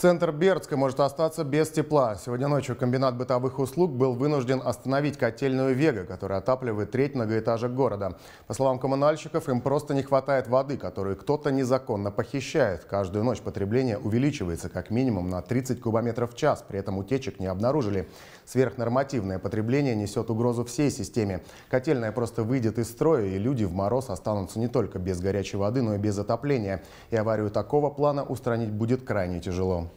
Центр Бердска может остаться без тепла. Сегодня ночью комбинат бытовых услуг был вынужден остановить котельную «Вега», которая отапливает треть многоэтажек города. По словам коммунальщиков, им просто не хватает воды, которую кто-то незаконно похищает. Каждую ночь потребление увеличивается как минимум на 30 кубометров в час, при этом утечек не обнаружили. Сверхнормативное потребление несет угрозу всей системе. Котельная просто выйдет из строя, и люди в мороз останутся не только без горячей воды, но и без отопления. И аварию такого плана устранить будет крайне тяжело.